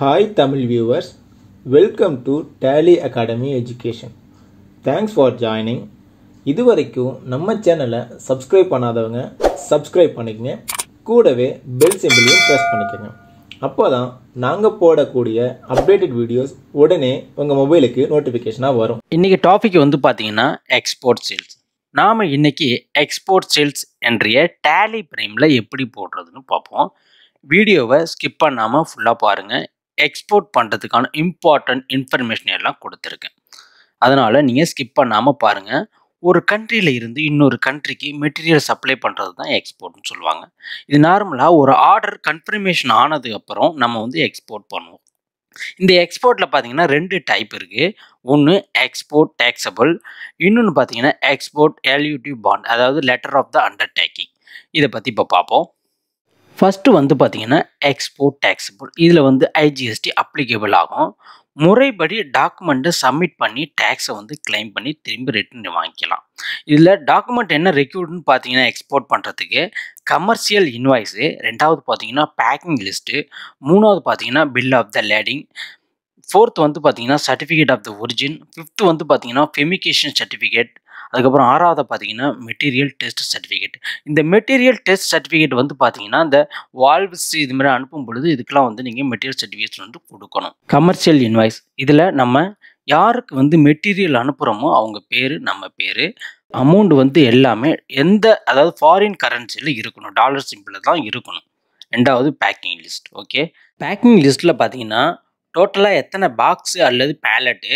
hi Tamil viewers welcome to Tally academy education thanks for joining இது வரைக்கும் நம்ம சேனலை சப்ஸ்கிரைப் பண்ணாதவங்க சப்ஸ்கிரைப் பண்ணிக்கங்க கூடவே பெல் சிம்பிளையும் ப்ரெஸ் பண்ணிக்கோங்க அப்போ தான் நாங்கள் போடக்கூடிய அப்டேட்டட் வீடியோஸ் உடனே உங்கள் மொபைலுக்கு நோட்டிஃபிகேஷனாக வரும் இன்றைக்கி டாபிக் வந்து பார்த்தீங்கன்னா எக்ஸ்போர்ட் சேல்ஸ் நாம் இன்றைக்கி எக்ஸ்போர்ட் சேல்ஸ் என்ற டேலி பிரைமில் எப்படி போடுறதுன்னு பார்ப்போம் வீடியோவை ஸ்கிப் பண்ணாமல் ஃபுல்லாக பாருங்கள் எக்ஸ்போர்ட் பண்ணுறதுக்கான இம்பார்ட்டன்ட் இன்ஃபர்மேஷன் எல்லாம் கொடுத்துருக்கேன் அதனால் நீங்கள் ஸ்கிப் பண்ணாமல் பாருங்கள் ஒரு கண்ட்ரியில் இருந்து இன்னொரு கண்ட்ரிக்கு மெட்டீரியல் சப்ளை பண்ணுறது தான் எக்ஸ்போர்ட்னு சொல்லுவாங்க இது நார்மலாக ஒரு ஆர்டர் கன்ஃபர்மேஷன் ஆனதுக்கப்புறம் நம்ம வந்து எக்ஸ்போர்ட் பண்ணுவோம் இந்த எக்ஸ்போர்ட்டில் பார்த்தீங்கன்னா ரெண்டு டைப் இருக்குது ஒன்று எக்ஸ்போர்ட் டேக்ஸபிள் இன்னொன்று பார்த்தீங்கன்னா எக்ஸ்போர்ட் எல்யூடியூ பாண்ட் அதாவது லெட்டர் ஆஃப் த அண்டர்டேக்கிங் இதை பற்றி இப்போ பார்ப்போம் ஃபஸ்ட்டு வந்து பார்த்திங்கன்னா எக்ஸ்போர்ட் டேக்ஸபிள் இதில் வந்து ஐஜிஎஸ்டி அப்ளிகேபிள் ஆகும் முறைப்படி டாக்குமெண்ட்டை சப்மிட் பண்ணி டேக்ஸை வந்து கிளைம் பண்ணி திரும்பி ரிட்டர்ன் வாங்கிக்கலாம் இதில் டாக்குமெண்ட் என்ன ரெக்யூர்டுன்னு பார்த்தீங்கன்னா எக்ஸ்போர்ட் பண்ணுறதுக்கு கமர்ஷியல் இன்வாய்ஸு ரெண்டாவது பார்த்தீங்கன்னா பேக்கிங் லிஸ்ட்டு மூணாவது பார்த்தீங்கன்னா bill of the lading fourth வந்து பார்த்தீங்கன்னா certificate of the origin fifth வந்து பார்த்தீங்கன்னா ஃபெமிகேஷன் சர்டிஃபிகேட் அதுக்கப்புறம் ஆறாவது பார்த்தீங்கன்னா மெட்டீரியல் டெஸ்ட் சர்டிஃபிகேட் இந்த மெட்டீரியல் டெஸ்ட் சர்டிஃபிகேட் வந்து பார்த்தீங்கன்னா இந்த வால்வ்ஸ் இது மாதிரி அனுப்பும் பொழுது இதுக்கெல்லாம் வந்து நீங்கள் மெட்டீரியல் சர்டிஃபிகேட்ஸ் வந்து கொடுக்கணும் கமர்ஷியல் இன்வாய்ஸ் இதில் நம்ம யாருக்கு வந்து மெட்டீரியல் அனுப்புகிறோமோ அவங்க பேர் நம்ம பேர் அமௌண்ட் வந்து எல்லாமே எந்த அதாவது ஃபாரின் கரன்சியில் இருக்கணும் டாலர் சிம்பிளில் தான் இருக்கணும் ரெண்டாவது பேக்கிங் லிஸ்ட் ஓகே பேக்கிங் லிஸ்ட்டில் பார்த்தீங்கன்னா டோட்டலாக எத்தனை பாக்ஸு அல்லது பேலட்டு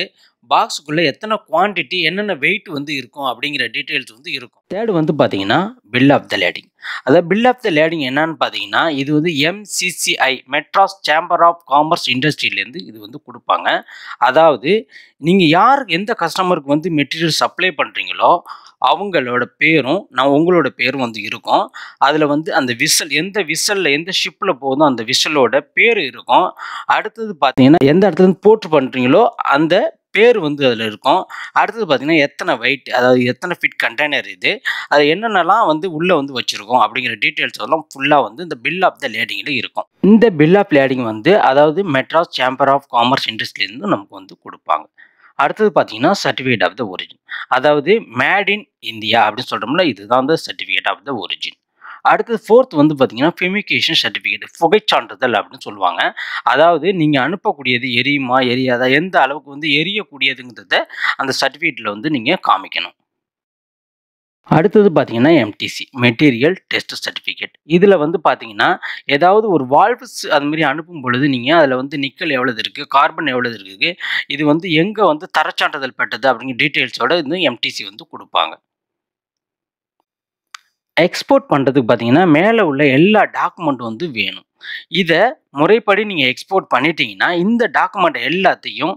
பாக்ஸுக்குள்ளே எத்தனை குவான்டிட்டி என்னென்ன வெயிட் வந்து இருக்கும் அப்படிங்கிற டீட்டெயில்ஸ் வந்து இருக்கும் தேர்டு வந்து பார்த்தீங்கன்னா பில் ஆஃப் த லேடிங் அதாவது பில் ஆஃப் த லேடிங் என்னன்னு பார்த்தீங்கன்னா இது வந்து MCCI Madras chamber of commerce இண்டஸ்ட்ரியிலேருந்து இது வந்து கொடுப்பாங்க அதாவது நீங்கள் யார் எந்த கஸ்டமருக்கு வந்து மெட்டீரியல் சப்ளை பண்ணுறீங்களோ அவங்களோட பேரும் நான் உங்களோட பேரும் வந்து இருக்கும் அதில் வந்து அந்த விசல் எந்த விசலில் எந்த ஷிப்பில் போதும் அந்த விசலோட பேர் இருக்கும் அடுத்தது பார்த்தீங்கன்னா எந்த இடத்துல போர்ட் பண்ணுறீங்களோ அந்த பேர் வந்து அதில் இருக்கும் அடுத்தது பார்த்திங்கன்னா எத்தனை வெயிட் அதாவது எத்தனை ஃபிட் கண்டெய்னர் இது அது என்னென்னலாம் வந்து உள்ளே வந்து வச்சுருக்கோம் அப்படிங்கிற டீட்டெயில்ஸ் எல்லாம் ஃபுல்லாக வந்து இந்த பில் ஆஃப் த லேடிங்கில் இருக்கும் இந்த பில் ஆஃப் லேடிங் வந்து அதாவது மெட்ராஸ் சேம்பர் ஆஃப் காமர்ஸ் இண்டஸ்ட்ரியிலேருந்து நமக்கு வந்து கொடுப்பாங்க அடுத்தது பார்த்தீங்கன்னா சர்டிஃபிகேட் ஆஃப் த ஒரிஜின் அதாவது மேட் இன் இந்தியா அப்படின்னு சொல்கிறோம்ல இதுதான் வந்து சர்டிஃபிகேட் ஆஃப் த ஒரிஜின் அடுத்தது ஃபோர்த் வந்து பார்த்தீங்கன்னா ஃபெமிகேஷன் சர்டிஃபிகேட் சான்றிதழ் அப்படின்னு சொல்லுவாங்க அதாவது நீங்கள் அனுப்பக்கூடியது எரியுமா எரியாதா எந்த அளவுக்கு வந்து எரியக்கூடியதுங்கிறத அந்த சர்டிஃபிகேட்டில் வந்து நீங்கள் காமிக்கணும் அடுத்தது பார்த்தீங்கன்னா எம்டிசி மெட்டீரியல் டெஸ்ட் சர்டிஃபிகேட் இதில் வந்து பார்த்தீங்கன்னா ஏதாவது ஒரு வால்வு அதுமாரி அனுப்பும் பொழுது நீங்கள் அதில் வந்து நிக்கல் எவ்வளோது இருக்குது கார்பன் எவ்வளோது இருக்குது இது வந்து எங்கே வந்து தரச்சான்றிதழ் பெற்றது அப்படிங்கிற டீட்டெயில்ஸோடு இன்னும் எம்டிசி வந்து கொடுப்பாங்க எக்ஸ்போர்ட் பண்ணுறதுக்கு பார்த்தீங்கன்னா மேலே உள்ள எல்லா டாக்குமெண்ட் வந்து வேணும் இதை முறைப்படி நீங்கள் எக்ஸ்போர்ட் பண்ணிட்டீங்கன்னா இந்த டாக்குமெண்ட் எல்லாத்தையும்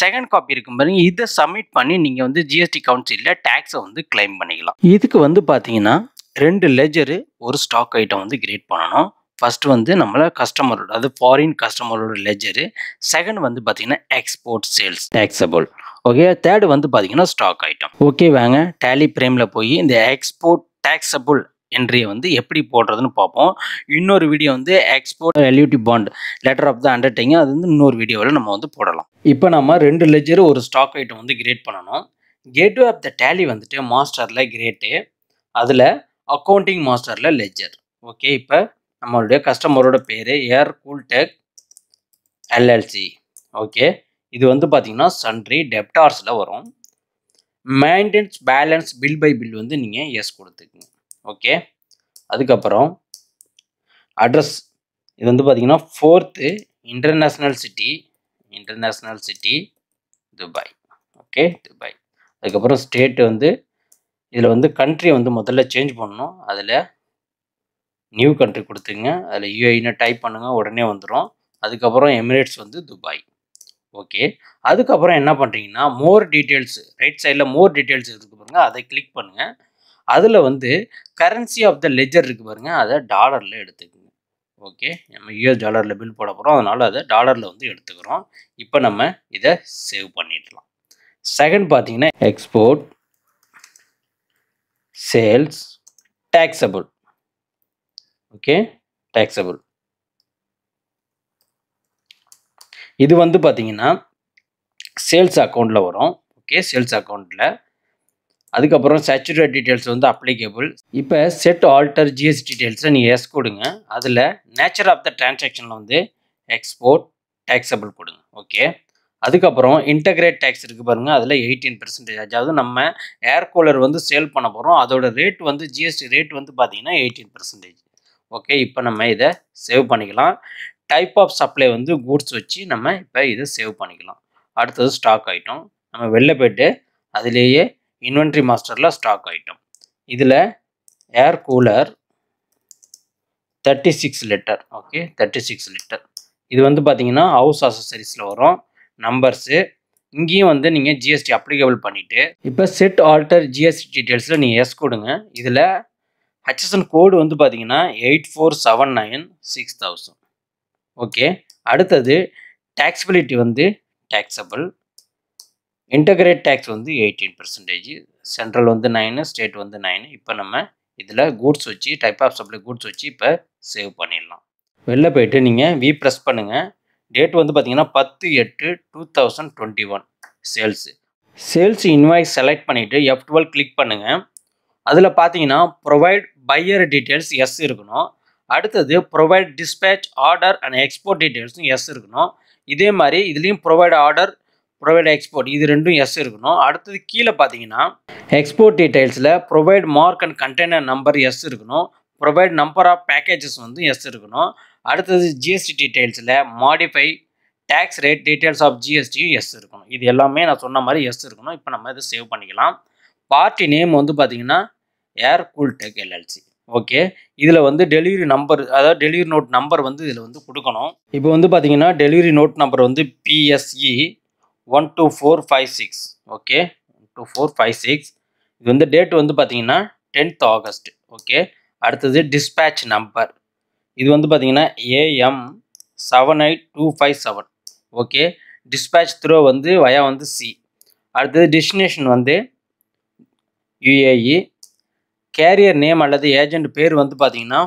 செகண்ட் காப்பி இருக்கும் பாருங்க இதை சப்மிட் பண்ணி நீங்கள் வந்து ஜிஎஸ்டி கவுன்சிலில் டேக்ஸை வந்து கிளைம் பண்ணிக்கலாம் இதுக்கு வந்து பார்த்தீங்கன்னா ரெண்டு லெஜரு ஒரு ஸ்டாக் ஐட்டம் வந்து கிரியேட் பண்ணணும் ஃபஸ்ட்டு வந்து நம்மளை கஸ்டமரோட அது ஃபாரின் கஸ்டமரோட லெஜரு செகண்ட் வந்து பார்த்தீங்கன்னா export sales taxable okay third வந்து பார்த்தீங்கன்னா ஸ்டாக் ஐட்டம் ஓகே வாங்க டேலி பிரேமில் போய் இந்த எக்ஸ்போர்ட் டேக்ஸபிள் என்ட்ரியை வந்து எப்படி போடுறதுன்னு பார்ப்போம் இன்னொரு வீடியோ வந்து export LUT bond letter of the undertaking அது வந்து இன்னொரு வீடியோவில் நம்ம வந்து போடலாம் இப்போ நம்ம ரெண்டு லெஜர் ஒரு ஸ்டாக் ஐட்டம் வந்து கிரியேட் பண்ணணும் கேட்வே ஆஃப் த டேலி வந்துட்டு மாஸ்டரில் கிரேட்டு அதில் அக்கௌண்டிங் மாஸ்டரில் லெஜர் ஓகே இப்போ நம்மளுடைய கஸ்டமரோட பேர் ஏர் கூல்டெக் எல்எல்சி ஓகே இது வந்து பார்த்திங்கன்னா சன்ட்ரி டெப்டார்ஸில் வரும் maintenance balance bill by bill வந்து நீங்கள் எஸ் கொடுத்துக்குங்க ஓகே அதுக்கப்புறம் அட்ரஸ் இது வந்து பார்த்தீங்கன்னா fourth international city international city Dubai okay Dubai அதுக்கப்புறம் ஸ்டேட்டு வந்து இதில் வந்து கண்ட்ரி வந்து முதல்ல சேஞ்ச் பண்ணணும் அதில் நியூ கண்ட்ரி கொடுத்துங்க அதில் யூஐன்னு டைப் பண்ணுங்கள் உடனே வந்துடும் அதுக்கப்புறம் எமிரேட்ஸ் வந்து துபாய் ஓகே அதுக்கப்புறம் என்ன பண்ணுறீங்கன்னா மோர் டீட்டெயில்ஸ் ரைட் சைடில் மோர் டீட்டெயில்ஸ் இருக்குது பாருங்கள் அதை கிளிக் பண்ணுங்கள் அதில் வந்து கரன்சி ஆஃப் த லெஜர் இருக்குது பாருங்கள் அதை டாலரில் எடுத்துக்கோங்க ஓகே நம்ம யூஎஸ் டாலரில் பில் போட போகிறோம் அதனால் அதை டாலரில் வந்து எடுத்துக்கிறோம் இப்போ நம்ம இதை சேவ் பண்ணிடலாம் செகண்ட் பார்த்தீங்கன்னா export sales taxable okay taxable இது வந்து பார்த்தீங்கன்னா சேல்ஸ் அக்கௌண்ட்டில் வரும் ஓகே சேல்ஸ் அக்கௌண்ட்டில் அதுக்கப்புறம் சேச்சுரேட் டீட்டெயில்ஸ் வந்து அப்ளிகபிள் இப்போ செட் ஆல்டர் ஜிஎஸ்டி டீட்டெயில்ஸை நீங்கள் எஸ் கொடுங்க அதில் நேச்சர் ஆஃப் த ட்ரான்சாக்ஷனில் வந்து எக்ஸ்போர்ட் டேக்ஸபிள் கொடுங்க ஓகே அதுக்கப்புறம் இன்டகிரேட் டேக்ஸ் இருக்குது பாருங்கள் அதில் எயிட்டீன் பெர்சன்டேஜ் அதாவது நம்ம ஏர் கூலர் வந்து சேல் பண்ண போகிறோம் அதோட ரேட் வந்து ஜிஎஸ்டி ரேட் வந்து பார்த்தீங்கன்னா எயிட்டீன் பர்சன்டேஜ் ஓகே இப்போ நம்ம இதை சேவ் பண்ணிக்கலாம் டைப் ஆஃப் சப்ளை வந்து கூட்ஸ் வச்சு நம்ம இப்போ இதை சேவ் பண்ணிக்கலாம் அடுத்தது ஸ்டாக் ஐட்டம் நம்ம வெளில போய்ட்டு அதுலேயே இன்வென்ட்ரி மாஸ்டரில் ஸ்டாக் ஐட்டம் இதில் air cooler thirty six litre okay thirty six litre இது வந்து பார்த்தீங்கன்னா ஹவுஸ் அசசரிஸில் வரும் நம்பர்ஸு இங்கேயும் வந்து நீங்கள் ஜிஎஸ்டி அப்ளிகபிள் பண்ணிவிட்டு இப்போ செட் ஆல்டர் ஜிஎஸ்டி டீட்டெயில்ஸில் நீங்கள் எஸ் கொடுங்க இதில் ஹச்எஸ்என் கோடு வந்து பார்த்தீங்கன்னா eight four seven nine six thousand okay அடுத்தது டேக்ஸபிலிட்டி வந்து டேக்ஸபிள் இன்டகிரேட் டேக்ஸ் வந்து எயிட்டீன் பர்சன்டேஜ் சென்ட்ரல் வந்து நைனு ஸ்டேட் வந்து நைனு இப்போ நம்ம இதில் கூட்ஸ் வச்சு டைப் ஆஃப் சப்ளை கூட்ஸ் வச்சு இப்போ சேவ் பண்ணிடலாம் வெளில போயிட்டு நீங்கள் வி ப்ரெஸ் பண்ணுங்கள் டேட் வந்து பார்த்தீங்கன்னா பத்து எட்டு two thousand twenty one sales sales invoice select பண்ணிவிட்டு எஃப் டுவெல் கிளிக் பண்ணுங்கள் அதில் பார்த்தீங்கன்னா ப்ரொவைட் பையர் டீட்டெயில்ஸ் எஸ் இருக்கணும் அடுத்தது provide dispatch order and export டீட்டெயில்ஸும் எஸ் இருக்கணும் இதே மாதிரி இதுலேயும் ப்ரொவைட் ஆர்டர் ப்ரொவைட் எக்ஸ்போர்ட் இது ரெண்டும் எஸ் இருக்கணும் அடுத்தது கீழே பார்த்தீங்கன்னா எக்ஸ்போர்ட் டீட்டெயில்ஸில் provide mark and container number yes இருக்கணும் ப்ரொவைட் நம்பர் ஆஃப் பேக்கேஜஸ் வந்து எஸ் இருக்கணும் அடுத்தது ஜிஎஸ்டி டீட்டெயில்ஸில் modify tax rate details of ஜிஎஸ்டியும் எஸ் இருக்கணும் இது எல்லாமே நான் சொன்ன மாதிரி எஸ் இருக்கணும் இப்போ நம்ம இதை சேவ் பண்ணிக்கலாம் பார்ட்டி நேம் வந்து பார்த்திங்கன்னா ஏர் கூல்டெக் எல்எல்சி ஓகே இதில் வந்து டெலிவரி நம்பர் அதாவது டெலிவரி நோட் நம்பர் வந்து இதில் வந்து கொடுக்கணும் இப்போ வந்து பார்த்தீங்கன்னா டெலிவரி நோட் நம்பர் வந்து BSE one two four five six okay one two four five six இது வந்து டேட் வந்து பார்த்தீங்கன்னா டென்த் ஆகஸ்ட் ஓகே அடுத்தது டிஸ்பேட்ச் நம்பர் இது வந்து பார்த்தீங்கன்னா AM seven eight two five seven okay dispatch through வந்து வயா வந்து சி அடுத்தது டெஸ்டினேஷன் வந்து யுஏஇ கேரியர் நேம் அல்லது ஏஜென்ட் பேர் வந்து பார்த்தீங்கன்னா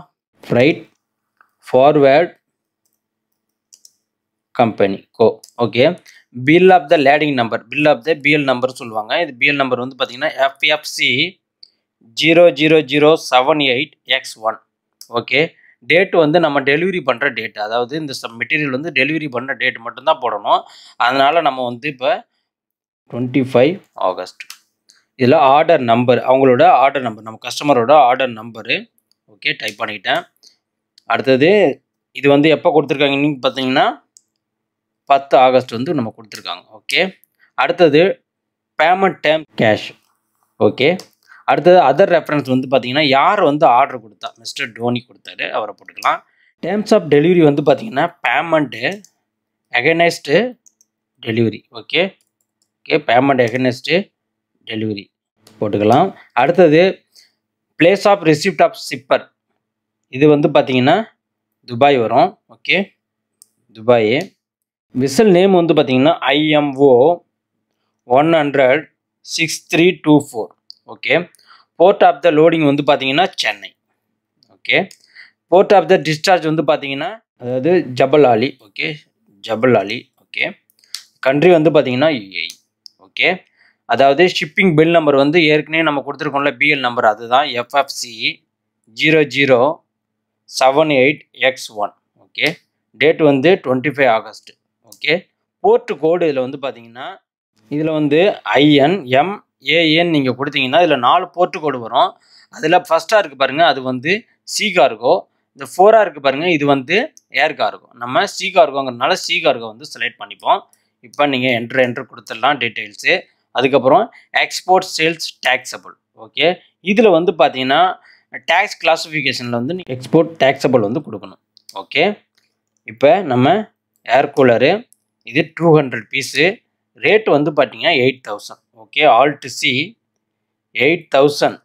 freight forward company co okay bill of the lading number bill of the BL number சொல்லுவாங்க இது பிஎல் நம்பர் வந்து பார்த்தீங்கன்னா FFC zero zero zero seven eight X one okay date வந்து நம்ம டெலிவரி பண்ணுற டேட் அதாவது இந்த மெட்டீரியல் வந்து டெலிவரி பண்ணுற டேட் மட்டும்தான் போடணும் அதனால் நம்ம வந்து இப்போ டுவெண்ட்டி ஃபைவ் ஆகஸ்ட் இதில் ஆர்டர் நம்பர் அவங்களோட ஆர்டர் நம்பர் நம்ம கஸ்டமரோட ஆர்டர் நம்பரு ஓகே டைப் பண்ணிக்கிட்டேன் அடுத்தது இது வந்து எப்போ கொடுத்துருக்காங்கன்னு பார்த்தீங்கன்னா பத்து ஆகஸ்ட் வந்து நம்ம கொடுத்துருக்காங்க ஓகே அடுத்தது பேமெண்ட் டைம் கேஷ் ஓகே அடுத்தது அதர் ரெஃபரன்ஸ் வந்து பார்த்தீங்கன்னா யார் வந்து ஆர்டர் கொடுத்தா மிஸ்டர் டோனி கொடுத்தாரு அவரை போட்டுக்கலாம் டேர்ம்ஸ் ஆஃப் டெலிவரி வந்து பார்த்தீங்கன்னா payment against delivery okay okay payment against delivery போட்டுக்கலாம் அடுத்தது place of receipt of shipper இது வந்து பார்த்திங்கன்னா துபாய் வரும் ஓகே துபாய் விசில் நேம் வந்து பார்த்திங்கன்னா IMO one hundred six three two four okay port of the loading வந்து பார்த்தீங்கன்னா Chennai okay port of the discharge வந்து பார்த்தீங்கன்னா அதாவது ஜபல் ஆலி ஓகே ஜபல் ஆலி ஓகே கண்ட்ரி வந்து பார்த்தீங்கன்னா யுஏஇ ஓகே அதாவது ஷிப்பிங் பில் நம்பர் வந்து ஏற்கனவே நம்ம கொடுத்துருக்கோம்ல பிஎல் நம்பர் அதுதான் FFC zero zero seven eight X one okay date வந்து twenty five August okay port code இதில் வந்து பார்த்தீங்கன்னா இதில் வந்து ஐஎன் எம் ஏஎன் நீங்கள் கொடுத்தீங்கன்னா இதில் நாலு போர்ட்டு கோடு வரும் அதில் ஃபஸ்ட்டாக இருக்குது பாருங்கள் அது வந்து சி கார்கோ இந்த ஃபோராக இருக்குது பாருங்கள் இது வந்து ஏர் கார்கோ நம்ம சி கார்கோங்கிறதுனால சி கார்கோ வந்து செலக்ட் பண்ணிப்போம் இப்போ நீங்கள் என்ட்ரு என்ட்ரு கொடுத்துடலாம் டீட்டெயில்ஸு அதுக்கப்புறம் எக்ஸ்போர்ட் சேல்ஸ் டேக்ஸபிள் ஓகே இதில் வந்து பார்த்தீங்கன்னா டேக்ஸ் கிளாஸிஃபிகேஷனில் வந்து எக்ஸ்போர்ட் டேக்ஸபிள் வந்து கொடுக்கணும் ஓகே இப்போ நம்ம ஏர் கூலரு இது டூ ஹண்ட்ரட் பீஸு ரேட் வந்து பார்த்தீங்கன்னா eight thousand okay alt C eight thousand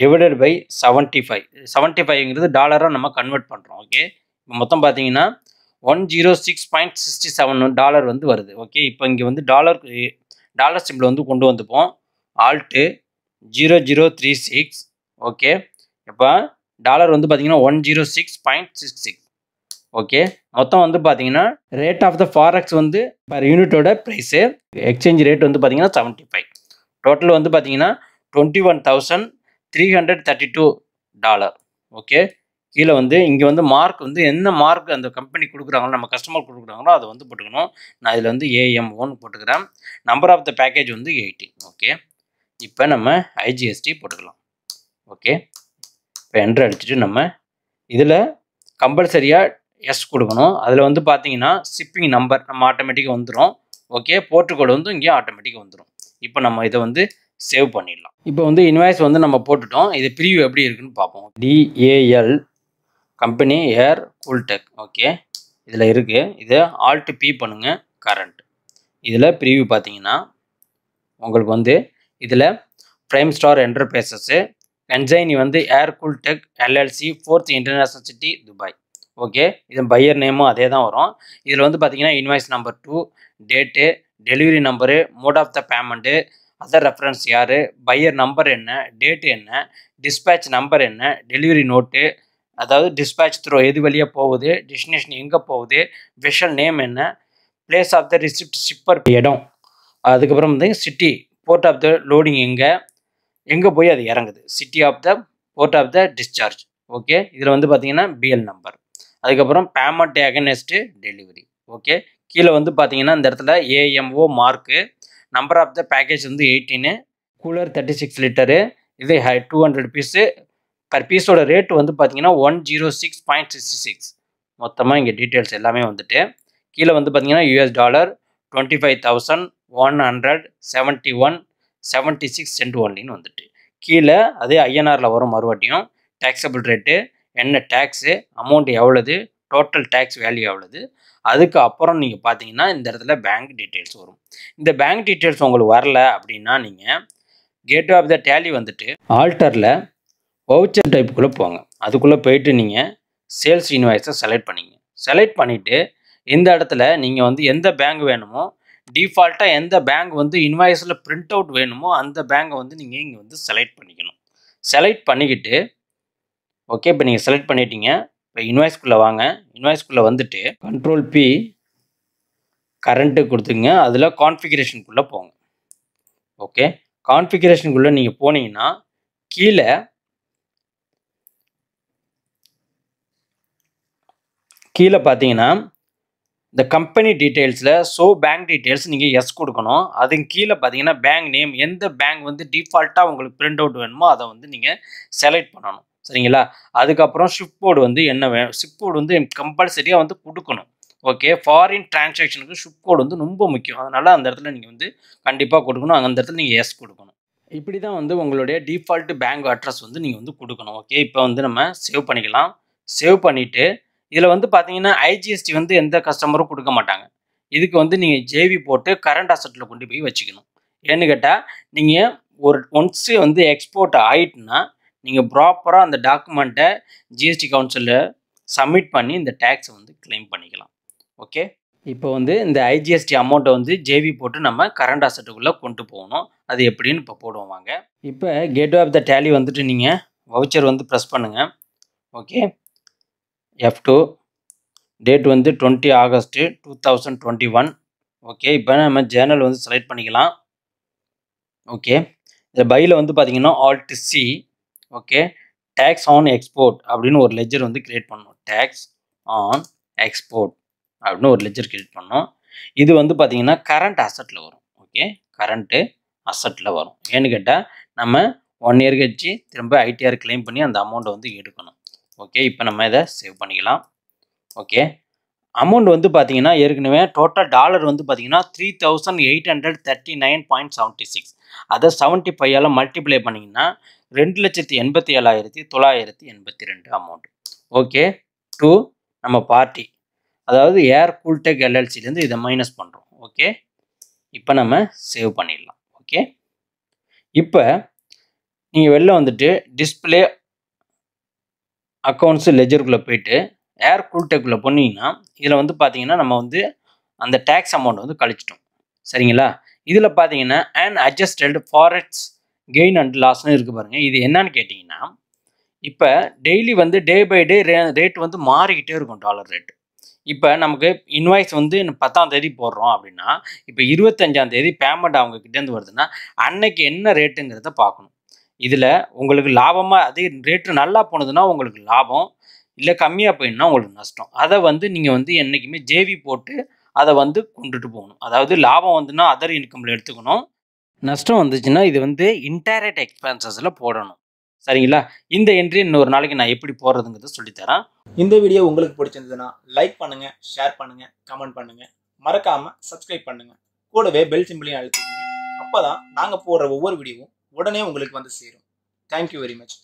divided by seventy five seventy ஃபைவ்ங்கிறது டாலராக நம்ம கன்வெர்ட் பண்ணுறோம் ஓகே இப்போ மொத்தம் பார்த்தீங்கன்னா one zero six point sixty seven dollar வந்து வருது ஓகே இப்போ இங்கே வந்து டாலர் டாலர் சிம்பிள் வந்து கொண்டு வந்துப்போம் alt zero zero three six okay இப்போ டாலர் வந்து பார்த்தீங்கன்னா one zero six point six six okay மொத்தம் வந்து பார்த்தீங்கன்னா ரேட் ஆஃப் த ஃபாரக்ஸ் வந்து பர் யூனிட்டோட ப்ரைஸு எக்ஸ்சேஞ்ச் ரேட் வந்து பார்த்தீங்கன்னா செவன்ட்டி ஃபைவ் டோட்டல் வந்து பார்த்தீங்கன்னா twenty one thousand three hundred thirty two dollar okay கீழே வந்து இங்கே வந்து மார்க் வந்து என்ன மார்க் அந்த கம்பெனி கொடுக்குறாங்களோ நம்ம கஸ்டமர் கொடுக்குறாங்களோ அதை வந்து போட்டுக்கணும் நான் இதில் வந்து ஏஎம் ஒன்று போட்டுக்கிறேன் நம்பர் ஆஃப் த பேக்கேஜ் வந்து எயிட்டீன் ஓகே இப்போ நம்ம ஐஜிஎஸ்டி போட்டுக்கலாம் ஓகே இப்போ என்ட்ரு அடிச்சுட்டு நம்ம இதில் கம்பல்சரியாக எஸ் கொடுக்கணும் அதில் வந்து பார்த்தீங்கன்னா ஷிப்பிங் நம்பர் நம்ம ஆட்டோமேட்டிக்காக வந்துடும் ஓகே போர்ட்டுக்கோடு வந்து இங்கேயும் ஆட்டோமேட்டிக்காக வந்துடும் இப்போ நம்ம இதை வந்து சேவ் பண்ணிடலாம் இப்போ வந்து இன்வாய்ஸ் வந்து நம்ம போட்டுட்டோம் இது பிரிவு எப்படி இருக்குன்னு பார்ப்போம் DAL company Air Cooltech okay இதில் இருக்குது இதை ஆல்ட் பி பண்ணுங்கள் கரண்ட் இதில் ப்ரீவியூ பார்த்தீங்கன்னா உங்களுக்கு வந்து இதில் ஃப்ரைம் ஸ்டார் என்டர்பிரைசஸ்ஸு கன்ஜைனி வந்து Air Cooltech LLC fourth international city Dubai okay இது பையர் நேமும் அதே தான் வரும் இதில் வந்து பார்த்தீங்கன்னா invoice number to date delivery number mode of the payment other reference யார் பையர் நம்பர் என்ன டேட்டு என்ன டிஸ்பேச் நம்பர் என்ன டெலிவரி நோட்டு அதாவது டிஸ்பேச் த்ரோ எது வழியாக போகுது டெஸ்டினேஷன் எங்கே போகுது விஷல் நேம் என்ன place of the receipt shipper இடம் அதுக்கப்புறம் வந்து city port of the loading எங்கே எங்கே போய் அது இறங்குது city of the port of the discharge okay இதில் வந்து பார்த்தீங்கன்னா பிஎல் நம்பர் அதுக்கப்புறம் பேமெண்ட் அகனஸ்ட்டு டெலிவரி ஓகே கீழே வந்து பார்த்தீங்கன்னா இந்த இடத்துல AMO mark number of the package வந்து eighteen cooler thirty six litre இது ஹை டூ ஹண்ட்ரட் பீஸு பர் பீஸோட ரேட் வந்து பார்த்தீங்கன்னா one zero six point sixty six மொத்தமாக இங்கே டீட்டெயில்ஸ் எல்லாமே வந்துட்டு கீழே வந்து பார்த்தீங்கன்னா US dollar twenty five thousand one hundred seventy one seventy six cent ஒன்லின்னு வந்துட்டு கீழே அதே ஐஎன்ஆரில் வரும் மறுபடியும் டேக்ஸபிள் ரேட்டு என்ன டேக்ஸு அமௌண்ட் எவ்வளவு டோட்டல் டேக்ஸ் வேல்யூ எவ்வளவு அதுக்கு அப்புறம் நீங்கள் பார்த்தீங்கன்னா இந்த இடத்துல பேங்க் டீட்டெயில்ஸ் வரும் இந்த பேங்க் டீட்டெயில்ஸ் உங்களுக்கு வரல அப்படின்னா நீங்கள் கேட்வே ஆஃப் த டேலி வந்துட்டு ஆல்டரில் வவுச்சர் டைப்புக்குள்ளே போங்க அதுக்குள்ளே போயிட்டு நீங்கள் சேல்ஸ் இன்வாய்ஸை செலக்ட் பண்ணிங்க செலக்ட் பண்ணிவிட்டு இந்த இடத்துல நீங்கள் வந்து எந்த பேங்க் வேணுமோ டிஃபால்ட்டாக எந்த பேங்க் வந்து இன்வாய்ஸில் பிரிண்ட் அவுட் வேணுமோ அந்த பேங்கை வந்து நீங்கள் இங்கே வந்து செலக்ட் பண்ணிக்கணும் செலக்ட் பண்ணிக்கிட்டு ஓகே இப்போ நீங்கள் செலக்ட் பண்ணிட்டீங்க இப்போ இன்வாய்ஸ்குள்ளே வாங்க இன்வாய்ஸ்குள்ளே வந்துட்டு கண்ட்ரோல் பி கரண்ட்டு கொடுத்துங்க அதில் கான்ஃபிகரேஷனுக்குள்ளே போங்க ஓகே கான்ஃபிகரேஷனுக்குள்ளே நீங்கள் போனீங்கன்னா கீழே கீழே பார்த்தீங்கன்னா இந்த கம்பெனி டீட்டெயில்ஸில் ஸோ பேங்க் டீட்டெயில்ஸ் நீங்கள் எஸ் கொடுக்கணும் அதுக்கு கீழே பார்த்தீங்கன்னா பேங்க் நேம் எந்த பேங்க் வந்து டிஃபால்ட்டாக உங்களுக்கு பிரிண்ட் அவுட் வேணுமோ அதை வந்து நீங்கள் செலக்ட் பண்ணணும் சரிங்களா அதுக்கப்புறம் ஷிப் போர்டு வந்து என்ன வே ஷிப் போர்டு வந்து கம்பல்சரியாக வந்து கொடுக்கணும் ஓகே ஃபாரின் டிரான்சாக்ஷனுக்கு ஷிப் கோடு வந்து ரொம்ப முக்கியம் அதனால் அந்த இடத்துல நீங்கள் வந்து கண்டிப்பாக கொடுக்கணும் அந்த இடத்துல நீங்கள் எஸ் கொடுக்கணும் இப்படி தான் வந்து உங்களுடைய டிஃபால்ட்டு பேங்க் அட்ரஸ் வந்து நீங்கள் வந்து கொடுக்கணும் ஓகே இப்போ வந்து நம்ம சேவ் பண்ணிக்கலாம் சேவ் பண்ணிவிட்டு இதில் வந்து பார்த்தீங்கன்னா ஐஜிஎஸ்டி வந்து எந்த கஸ்டமரும் கொடுக்க மாட்டாங்க இதுக்கு வந்து நீங்கள் ஜேவி போட்டு கரண்ட் அசட்டில் கொண்டு போய் வச்சுக்கணும் ஏன்னு கேட்டால் நீங்கள் ஒரு ஒன்ஸு வந்து எக்ஸ்போர்ட் ஆகிட்டுனா நீங்கள் ப்ராப்பராக அந்த டாக்குமெண்ட்டை ஜிஎஸ்டி கவுன்சிலில் சப்மிட் பண்ணி இந்த டேக்ஸை வந்து கிளைம் பண்ணிக்கலாம் ஓகே இப்போ வந்து இந்த ஐஜிஎஸ்டி அமௌண்ட்டை வந்து ஜேவி போட்டு நம்ம கரண்ட் அசட்டுக்குள்ளே கொண்டு போகணும் அது எப்படின்னு இப்போ போடுவாங்க இப்போ கேட்வே ஆஃப் த டேலி வந்துட்டு நீங்கள் வவுச்சர் வந்து ப்ரெஸ் பண்ணுங்கள் ஓகே எஃப் டூ டேட் வந்து twenty August two thousand twenty one okay இப்போ நம்ம ஜேர்னல் வந்து செலக்ட் பண்ணிக்கலாம் ஓகே இந்த பையில் வந்து பார்த்திங்கன்னா alt C okay tax on export அப்படின்னு ஒரு லெஜர் வந்து கிரியேட் பண்ணணும் டேக்ஸ் ஆன் எக்ஸ்போர்ட் அப்படின்னு ஒரு லெஜர் கிரியேட் பண்ணோம் இது வந்து பார்த்திங்கன்னா கரண்ட் அசட்டில் வரும் ஓகே கரண்ட்டு அசட்டில் வரும் ஏன்னு கேட்டால் நம்ம ஒன் இயர் கழிச்சு திரும்ப ஐடிஆர் கிளைம் பண்ணி அந்த அமௌண்ட்டை வந்து எடுக்கணும் ஓகே இப்போ நம்ம இதை சேவ் பண்ணிக்கலாம் ஓகே அமௌண்ட் வந்து பார்த்தீங்கன்னா ஏற்கனவே டோட்டல் டாலர் வந்து பார்த்தீங்கன்னா three thousand eight hundred thirty nine point seventy six அதை செவன்ட்டி ஃபைவால் மல்டிப்ளை பண்ணிங்கன்னா ரெண்டு லட்சத்தி எண்பத்தி ஏழாயிரத்தி தொள்ளாயிரத்தி எண்பத்தி ரெண்டு அமௌண்ட் ஓகே டூ நம்ம பார்ட்டி அதாவது ஏர் கூல்டெக் எல்எல்சிலேருந்து இதை மைனஸ் பண்ணுறோம் ஓகே இப்போ நம்ம சேவ் பண்ணிடலாம் ஓகே இப்போ நீங்கள் வெளில வந்துட்டு டிஸ்பிளே அக்கௌண்ட்ஸு லெஜருக்குள்ளே போயிட்டு ஏர் கூல்டெக்குள்ளே போனீங்கன்னா இதில் வந்து பார்த்தீங்கன்னா நம்ம வந்து அந்த டேக்ஸ் அமௌண்ட் வந்து கழிச்சிட்டோம் சரிங்களா இதில் பார்த்தீங்கன்னா and adjusted forex gain and லாஸ்னு இருக்குது பாருங்கள் இது என்னன்னு கேட்டிங்கன்னா இப்போ டெய்லி வந்து day by day ray rate வந்து மாறிக்கிட்டே இருக்கும் டாலர் ரேட்டு இப்போ நமக்கு இன்வாய்ஸ் வந்து பத்தாம் தேதி போடுறோம் அப்படின்னா இப்போ இருபத்தஞ்சாம் தேதி பேமெண்ட் அவங்கக்கிட்டேருந்து வருதுன்னா அன்னைக்கு என்ன ரேட்டுங்கிறத பார்க்கணும் இதில் உங்களுக்கு லாபமாக அதே ரேட்டு நல்லா போனதுன்னா உங்களுக்கு லாபம் இல்லை கம்மியாக போயிடுன்னா உங்களுக்கு நஷ்டம் அதை வந்து நீங்கள் வந்து என்றைக்குமே ஜேவி போட்டு அதை வந்து கொண்டுட்டு போகணும் அதாவது லாபம் வந்துன்னா அதர் இன்கமில் எடுத்துக்கணும் நஷ்டம் வந்துச்சுன்னா இது வந்து இன்டைரக்ட் எக்ஸ்பென்சஸில் போடணும் சரிங்களா இந்த என்ட்ரி இன்னொரு நாளைக்கு நான் எப்படி போடுறதுங்கிறத சொல்லித்தரேன் இந்த வீடியோ உங்களுக்கு பிடிச்சிருந்ததுன்னா லைக் பண்ணுங்கள் ஷேர் பண்ணுங்கள் கமெண்ட் பண்ணுங்கள் மறக்காமல் சப்ஸ்கிரைப் பண்ணுங்கள் கூடவே பெல் சிம்பிளையும் அழுத்திக்கோங்க அப்போ தான் நாங்கள் போடுற ஒவ்வொரு வீடியோவும் உடனே உங்களுக்கு வந்து சேரும் தேங்க்யூ வெரி மச்